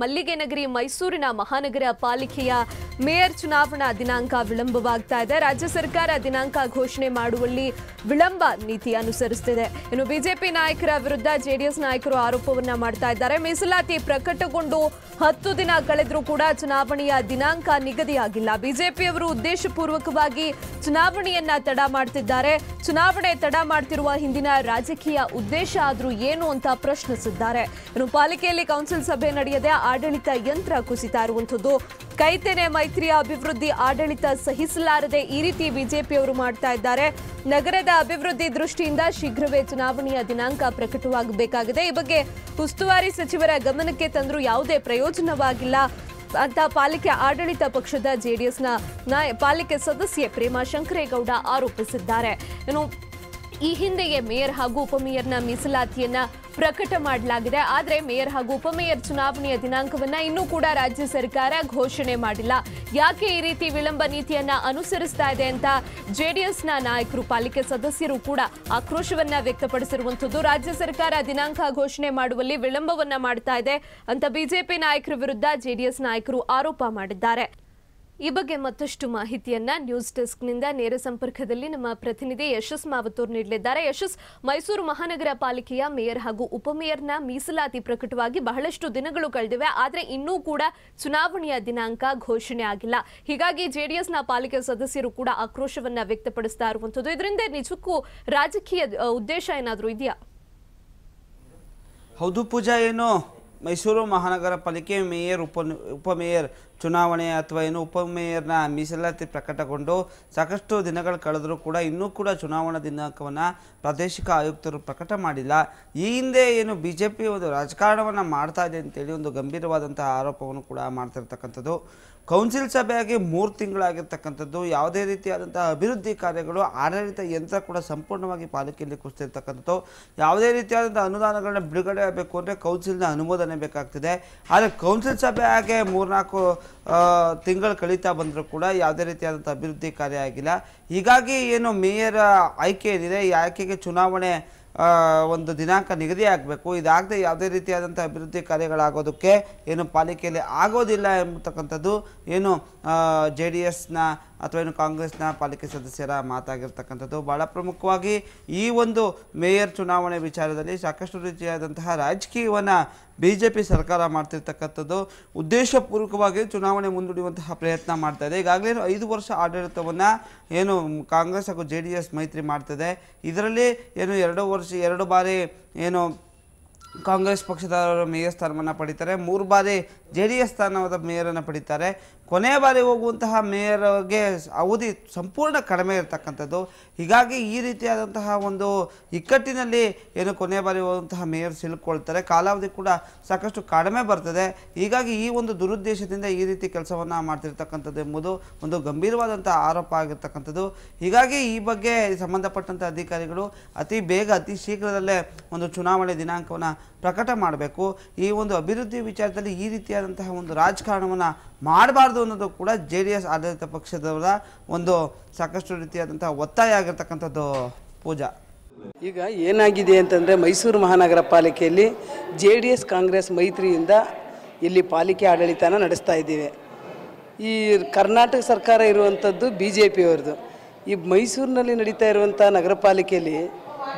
ಮಲ್ಲಿಗೆ ನಗರಿ ಮೈಸೂರಿನ ಮಹಾನಗರ ಪಾಲಿಕೆಯ ಮೇಯರ್ ಚುನಾವಣಾ ದಿನಾಂಕ ವಿಳಂಬವಾಗ್ತಾ ಇದೆ ರಾಜ್ಯ ಸರ್ಕಾರ ದಿನಾಂಕ ಘೋಷಣೆ ಮಾಡುವಲ್ಲಿ ವಿಳಂಬ ನೀತಿ ಅನುಸರಿಸುತ್ತಿದೆ ಇನ್ನು ಬಿಜೆಪಿ ನಾಯಕರ ವಿರುದ್ಧ ಜೆಡಿಎಸ್ ನಾಯಕರು ಆರೋಪವನ್ನ ಮಾಡ್ತಾ ಇದ್ದಾರೆ ಮೀಸಲಾತಿ ಪ್ರಕಟಗೊಂಡು ಹತ್ತು ದಿನ ಕಳೆದರೂ ಕೂಡ ಚುನಾವಣೆಯ ದಿನಾಂಕ ನಿಗದಿಯಾಗಿಲ್ಲ ಬಿಜೆಪಿಯವರು ಉದ್ದೇಶಪೂರ್ವಕವಾಗಿ ಚುನಾವಣೆಯನ್ನ ತಡ ಮಾಡ್ತಿದ್ದಾರೆ ಚುನಾವಣೆ ತಡ ಮಾಡ್ತಿರುವ ಹಿಂದಿನ ರಾಜಕೀಯ ಉದ್ದೇಶ ಆದರೂ ಏನು ಅಂತ ಪ್ರಶ್ನಿಸಿದ್ದಾರೆ ಇನ್ನು ಪಾಲಿಕೆಯಲ್ಲಿ ಕೌನ್ಸಿಲ್ ಸಭೆ ನಡೆಯದೆ ಆಡಳಿತ ಯಂತ್ರ ಕುಸಿತ ಇರುವಂಥದ್ದು ಕೈತೆನೆ ಮೈತ್ರಿಯ ಅಭಿವೃದ್ಧಿ ಆಡಳಿತ ಸಹಿಸಲಾರದೆ ಈ ರೀತಿ ಬಿಜೆಪಿಯವರು ಮಾಡ್ತಾ ಇದ್ದಾರೆ ನಗರದ ಅಭಿವೃದ್ಧಿ ದೃಷ್ಟಿಯಿಂದ ಶೀಘ್ರವೇ ಚುನಾವಣೆಯ ದಿನಾಂಕ ಪ್ರಕಟವಾಗಬೇಕಾಗಿದೆ ಈ ಬಗ್ಗೆ ಉಸ್ತುವಾರಿ ಸಚಿವರ ಗಮನಕ್ಕೆ ತಂದರೂ ಯಾವುದೇ ಪ್ರಯೋಜನವಾಗಿಲ್ಲ ಅಂತ ಪಾಲಿಕೆ ಆಡಳಿತ ಪಕ್ಷದ ಜೆಡಿಎಸ್ನ ನಾಯ ಪಾಲಿಕೆ ಸದಸ್ಯೆ ಪ್ರೇಮಾ ಶಂಕರೇಗೌಡ ಆರೋಪಿಸಿದ್ದಾರೆ ಇನ್ನು ಈ ಹಿಂದೆಯೇ ಮೇಯರ್ ಹಾಗೂ ಉಪಮೇಯರ್ನ ಮೀಸಲಾತಿಯನ್ನ ಪ್ರಕಟ ಮಾಡಲಾಗಿದೆ ಆದರೆ ಮೇಯರ್ ಹಾಗೂ ಉಪಮೇಯರ್ ಚುನಾವಣೆಯ ದಿನಾಂಕವನ್ನ ಇನ್ನೂ ಕೂಡ ರಾಜ್ಯ ಸರ್ಕಾರ ಘೋಷಣೆ ಮಾಡಿಲ್ಲ ಯಾಕೆ ಈ ರೀತಿ ವಿಳಂಬ ನೀತಿಯನ್ನ ಅನುಸರಿಸ್ತಾ ಇದೆ ಅಂತ ಜೆಡಿಎಸ್ನ ನಾಯಕರು ಪಾಲಿಕೆ ಸದಸ್ಯರು ಕೂಡ ಆಕ್ರೋಶವನ್ನ ವ್ಯಕ್ತಪಡಿಸಿರುವಂತದ್ದು ರಾಜ್ಯ ಸರ್ಕಾರ ದಿನಾಂಕ ಘೋಷಣೆ ಮಾಡುವಲ್ಲಿ ವಿಳಂಬವನ್ನ ಮಾಡ್ತಾ ಇದೆ ಅಂತ ಬಿಜೆಪಿ ನಾಯಕರ ವಿರುದ್ಧ ಜೆಡಿಎಸ್ ನಾಯಕರು ಆರೋಪ ಮಾಡಿದ್ದಾರೆ ಈ ಬಗ್ಗೆ ಮತ್ತಷ್ಟು ಮಾಹಿತಿಯನ್ನ ನ್ಯೂಸ್ ಡೆಸ್ಕ್ನಿಂದ ನೇರ ಸಂಪರ್ಕದಲ್ಲಿ ನಮ್ಮ ಪ್ರತಿನಿಧಿ ಯಶಸ್ ಮಾವತೂರ್ ನೀಡಲಿದ್ದಾರೆ ಯಶಸ್ ಮೈಸೂರು ಮಹಾನಗರ ಪಾಲಿಕೆಯ ಮೇಯರ್ ಹಾಗೂ ಉಪಮೇಯರ್ನ ಮೀಸಲಾತಿ ಪ್ರಕಟವಾಗಿ ಬಹಳಷ್ಟು ದಿನಗಳು ಕಳೆದಿವೆ ಆದರೆ ಇನ್ನೂ ಕೂಡ ಚುನಾವಣೆಯ ದಿನಾಂಕ ಘೋಷಣೆ ಆಗಿಲ್ಲ ಹೀಗಾಗಿ ಜೆಡಿಎಸ್ನ ಪಾಲಿಕೆ ಸದಸ್ಯರು ಕೂಡ ಆಕ್ರೋಶವನ್ನ ವ್ಯಕ್ತಪಡಿಸ್ತಾ ಇರುವಂಥದ್ದು ಇದರಿಂದ ನಿಜಕ್ಕೂ ರಾಜಕೀಯ ಉದ್ದೇಶ ಏನಾದರೂ ಇದೆಯಾ ಹೌದು ಪೂಜಾ ಏನು ಮೈಸೂರು ಮಹಾನಗರ ಪಾಲಿಕೆ ಮೇಯರ್ ಉಪ ಉಪಮೇಯರ್ ಚುನಾವಣೆ ಅಥವಾ ಏನು ಉಪಮೇಯರ್ನ ಮೀಸಲಾತಿ ಪ್ರಕಟಗೊಂಡು ಸಾಕಷ್ಟು ದಿನಗಳು ಕಳೆದರೂ ಕೂಡ ಇನ್ನೂ ಕೂಡ ಚುನಾವಣಾ ದಿನಾಂಕವನ್ನು ಪ್ರಾದೇಶಿಕ ಆಯುಕ್ತರು ಪ್ರಕಟ ಮಾಡಿಲ್ಲ ಈ ಹಿಂದೆ ಏನು ಬಿ ಜೆ ಪಿ ಒಂದು ರಾಜಕಾರಣವನ್ನು ಮಾಡ್ತಾ ಇದೆ ಅಂತೇಳಿ ಒಂದು ಗಂಭೀರವಾದಂತಹ ಆರೋಪವನ್ನು ಕೂಡ ಮಾಡ್ತಿರ್ತಕ್ಕಂಥದ್ದು ಕೌನ್ಸಿಲ್ ಸಭೆಯಾಗಿ ಮೂರು ತಿಂಗಳಾಗಿರ್ತಕ್ಕಂಥದ್ದು ಯಾವುದೇ ರೀತಿಯಾದಂತಹ ಅಭಿವೃದ್ಧಿ ಕಾರ್ಯಗಳು ಆಡಳಿತ ಯಂತ್ರ ಕೂಡ ಸಂಪೂರ್ಣವಾಗಿ ಪಾಲಿಕೆಯಲ್ಲಿ ಕುಸಿತಿರ್ತಕ್ಕಂಥದ್ದು ಯಾವುದೇ ರೀತಿಯಾದಂಥ ಅನುದಾನಗಳನ್ನ ಬಿಡುಗಡೆ ಆಗಬೇಕು ಅಂದರೆ ಕೌನ್ಸಿಲ್ನ ಅನುಮೋದನೆ ಬೇಕಾಗ್ತದೆ ಆದರೆ ಕೌನ್ಸಿಲ್ ಸಭೆ ಮೂರು ಮೂರ್ನಾಲ್ಕು ತಿಂಗಳು ಕಳೀತಾ ಬಂದರೂ ಕೂಡ ಯಾವುದೇ ರೀತಿಯಾದಂಥ ಅಭಿವೃದ್ಧಿ ಕಾರ್ಯ ಆಗಿಲ್ಲ ಹೀಗಾಗಿ ಏನು ಮೇಯರ್ ಆಯ್ಕೆ ಏನಿದೆ ಈ ಆಯ್ಕೆಗೆ ಚುನಾವಣೆ ಒಂದು ದಿನಾಂಕ ನಿಗದಿ ಆಗಬೇಕು ಇದಾಗದೆ ಯಾವುದೇ ರೀತಿಯಾದಂಥ ಅಭಿವೃದ್ಧಿ ಕಾರ್ಯಗಳಾಗೋದಕ್ಕೆ ಏನು ಪಾಲಿಕೆಯಲ್ಲಿ ಆಗೋದಿಲ್ಲ ಎಂಬತಕ್ಕಂಥದ್ದು ಏನು ಜೆ ಡಿ ಎಸ್ನ ಅಥವಾ ಏನು ಕಾಂಗ್ರೆಸ್ನ ಪಾಲಿಕೆ ಸದಸ್ಯರ ಮಾತಾಗಿರ್ತಕ್ಕಂಥದ್ದು ಭಾಳ ಪ್ರಮುಖವಾಗಿ ಈ ಒಂದು ಮೇಯರ್ ಚುನಾವಣೆ ವಿಚಾರದಲ್ಲಿ ಸಾಕಷ್ಟು ರೀತಿಯಾದಂತಹ ರಾಜಕೀಯವನ್ನು ಬಿ ಜೆ ಪಿ ಸರ್ಕಾರ ಮಾಡ್ತಿರ್ತಕ್ಕಂಥದ್ದು ಉದ್ದೇಶಪೂರ್ವಕವಾಗಿ ಚುನಾವಣೆ ಮುಂದೂಡುವಂತಹ ಪ್ರಯತ್ನ ಮಾಡ್ತಾ ಇದೆ ಈಗಾಗಲೇ ಐದು ವರ್ಷ ಆಡಳಿತವನ್ನು ಏನು ಕಾಂಗ್ರೆಸ್ ಹಾಗೂ ಜೆ ಡಿ ಎಸ್ ಮೈತ್ರಿ ಮಾಡ್ತದೆ ಇದರಲ್ಲಿ ಏನು ಎರಡು ವರ್ಷ ಎರಡು ಬಾರಿ ಏನು ಕಾಂಗ್ರೆಸ್ ಪಕ್ಷದವರು ಮೇಯರ್ ಸ್ಥಾನವನ್ನು ಪಡೀತಾರೆ ಮೂರು ಬಾರಿ ಜೆ ಡಿ ಎಸ್ ಸ್ಥಾನವಾದ ಮೇಯರನ್ನು ಪಡೀತಾರೆ ಕೊನೆಯ ಬಾರಿ ಹೋಗುವಂತಹ ಮೇಯರ್ಗೆ ಅವಧಿ ಸಂಪೂರ್ಣ ಕಡಿಮೆ ಇರತಕ್ಕಂಥದ್ದು ಹೀಗಾಗಿ ಈ ರೀತಿಯಾದಂತಹ ಒಂದು ಇಕ್ಕಟ್ಟಿನಲ್ಲಿ ಏನು ಕೊನೆಯ ಬಾರಿ ಹೋದಂತಹ ಮೇಯರ್ ಸಿಲುಕೊಳ್ತಾರೆ ಕಾಲಾವಧಿ ಕೂಡ ಸಾಕಷ್ಟು ಕಡಿಮೆ ಬರ್ತದೆ ಹೀಗಾಗಿ ಈ ಒಂದು ದುರುದ್ದೇಶದಿಂದ ಈ ರೀತಿ ಕೆಲಸವನ್ನು ಮಾಡ್ತಿರ್ತಕ್ಕಂಥದ್ದು ಎಂಬುದು ಒಂದು ಗಂಭೀರವಾದಂಥ ಆರೋಪ ಆಗಿರ್ತಕ್ಕಂಥದ್ದು ಹೀಗಾಗಿ ಈ ಬಗ್ಗೆ ಸಂಬಂಧಪಟ್ಟಂಥ ಅಧಿಕಾರಿಗಳು ಅತಿ ಬೇಗ ಅತಿ ಶೀಘ್ರದಲ್ಲೇ ಒಂದು ಚುನಾವಣೆ ದಿನಾಂಕವನ್ನು ಪ್ರಕಟ ಮಾಡಬೇಕು ಈ ಒಂದು ಅಭಿವೃದ್ಧಿ ವಿಚಾರದಲ್ಲಿ ಈ ರೀತಿಯಾದಂತಹ ಒಂದು ರಾಜಕಾರಣವನ್ನು ಮಾಡಬಾರ್ದು ಅನ್ನೋದು ಕೂಡ ಜೆ ಡಿ ಎಸ್ ಆಡಳಿತ ಪಕ್ಷದವರ ಒಂದು ಸಾಕಷ್ಟು ರೀತಿಯಾದಂತಹ ಒತ್ತಾಯ ಆಗಿರ್ತಕ್ಕಂಥದ್ದು ಪೂಜಾ ಈಗ ಏನಾಗಿದೆ ಅಂತಂದರೆ ಮೈಸೂರು ಮಹಾನಗರ ಪಾಲಿಕೆಯಲ್ಲಿ ಜೆ ಡಿ ಎಸ್ ಕಾಂಗ್ರೆಸ್ ಮೈತ್ರಿಯಿಂದ ಇಲ್ಲಿ ಪಾಲಿಕೆ ಆಡಳಿತನ ನಡೆಸ್ತಾ ಇದ್ದೀವಿ ಈ ಕರ್ನಾಟಕ ಸರ್ಕಾರ ಇರುವಂಥದ್ದು ಬಿ ಜೆ ಪಿಯವ್ರದ್ದು ಈ ಮೈಸೂರಿನಲ್ಲಿ ನಡೀತಾ ಇರುವಂಥ ನಗರ ಪಾಲಿಕೆಯಲ್ಲಿ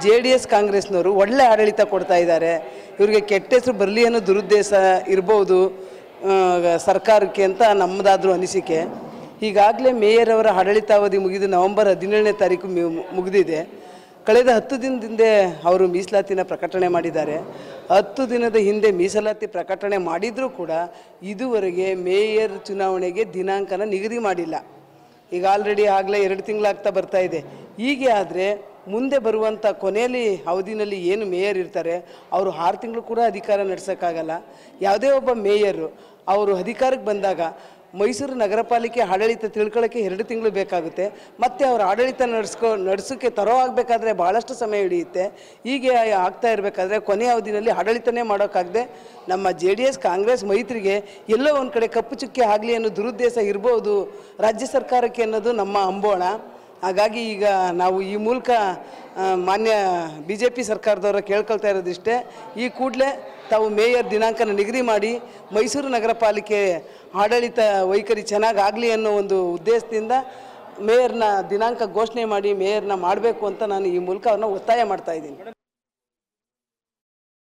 ಜೆ ಡಿ ಎಸ್ ಕಾಂಗ್ರೆಸ್ನವರು ಒಳ್ಳೆ ಆಡಳಿತ ಕೊಡ್ತಾ ಇದ್ದಾರೆ ಇವರಿಗೆ ಕೆಟ್ಟ ಹೆಸರು ಬರಲಿ ಅನ್ನೋ ದುರುದ್ದೇಶ ಇರ್ಬೋದು ಸರ್ಕಾರಕ್ಕೆ ಅಂತ ನಮ್ಮದಾದರೂ ಅನಿಸಿಕೆ ಈಗಾಗಲೇ ಮೇಯರ್ ಅವರ ಆಡಳಿತಾವಧಿ ಮುಗಿದು ನವೆಂಬರ್ ಹದಿನೇಳನೇ ತಾರೀಕು ಮುಗಿದಿದೆ ಕಳೆದ ಹತ್ತು ದಿನದಿಂದ ಅವರು ಮೀಸಲಾತಿನ ಪ್ರಕಟಣೆ ಮಾಡಿದ್ದಾರೆ ಹತ್ತು ದಿನದ ಹಿಂದೆ ಮೀಸಲಾತಿ ಪ್ರಕಟಣೆ ಮಾಡಿದರೂ ಕೂಡ ಇದುವರೆಗೆ ಮೇಯರ್ ಚುನಾವಣೆಗೆ ದಿನಾಂಕನ ನಿಗದಿ ಮಾಡಿಲ್ಲ ಈಗ ಆಲ್ರೆಡಿ ಆಗಲೇ ಎರಡು ತಿಂಗಳಾಗ್ತಾ ಬರ್ತಾ ಇದೆ ಹೀಗೆ ಆದರೆ ಮುಂದೆ ಬರುವಂಥ ಕೊನೆಯಲ್ಲಿ ಅವಧಿನಲ್ಲಿ ಏನು ಮೇಯರ್ ಇರ್ತಾರೆ ಅವರು ಆರು ತಿಂಗಳು ಕೂಡ ಅಧಿಕಾರ ನಡೆಸೋಕ್ಕಾಗಲ್ಲ ಯಾವುದೇ ಒಬ್ಬ ಮೇಯರು ಅವರು ಅಧಿಕಾರಕ್ಕೆ ಬಂದಾಗ ಮೈಸೂರು ನಗರ ಪಾಲಿಕೆ ಆಡಳಿತ ತಿಳ್ಕೊಳ್ಳೋಕ್ಕೆ ಎರಡು ತಿಂಗಳು ಬೇಕಾಗುತ್ತೆ ಮತ್ತು ಅವರು ಆಡಳಿತ ನಡೆಸ್ಕೊ ನಡೆಸೋಕ್ಕೆ ತರೋವಾಗಬೇಕಾದ್ರೆ ಭಾಳಷ್ಟು ಸಮಯ ಹಿಡಿಯುತ್ತೆ ಹೀಗೆ ಆಗ್ತಾ ಇರಬೇಕಾದ್ರೆ ಕೊನೆಯ ಅವಧಿನಲ್ಲಿ ಆಡಳಿತನೇ ಮಾಡೋಕ್ಕಾಗದೆ ನಮ್ಮ ಜೆ ಡಿ ಎಸ್ ಕಾಂಗ್ರೆಸ್ ಮೈತ್ರಿಗೆ ಎಲ್ಲೋ ಒಂದು ಕಡೆ ಕಪ್ಪು ಚುಕ್ಕಿ ಆಗಲಿ ಅನ್ನೋ ದುರುದ್ದೇಶ ಇರ್ಬೋದು ರಾಜ್ಯ ಸರ್ಕಾರಕ್ಕೆ ಅನ್ನೋದು ನಮ್ಮ ಅಂಬೋಣ ಹಾಗಾಗಿ ಈಗ ನಾವು ಈ ಮೂಲಕ ಮಾನ್ಯ ಬಿ ಜೆ ಪಿ ಸರ್ಕಾರದವರ ಕೇಳ್ಕೊಳ್ತಾ ಇರೋದಿಷ್ಟೇ ಈ ಕೂಡಲೇ ತಾವು ಮೇಯರ್ ದಿನಾಂಕನ ನಿಗದಿ ಮಾಡಿ ಮೈಸೂರು ನಗರ ಪಾಲಿಕೆ ಆಡಳಿತ ವೈಖರಿ ಚೆನ್ನಾಗಾಗಲಿ ಅನ್ನೋ ಒಂದು ಉದ್ದೇಶದಿಂದ ಮೇಯರ್ನ ದಿನಾಂಕ ಘೋಷಣೆ ಮಾಡಿ ಮೇಯರ್ನ ಮಾಡಬೇಕು ಅಂತ ನಾನು ಈ ಮೂಲಕ ಅವ್ರನ್ನ ಒತ್ತಾಯ ಮಾಡ್ತಾ ಇದ್ದೀನಿ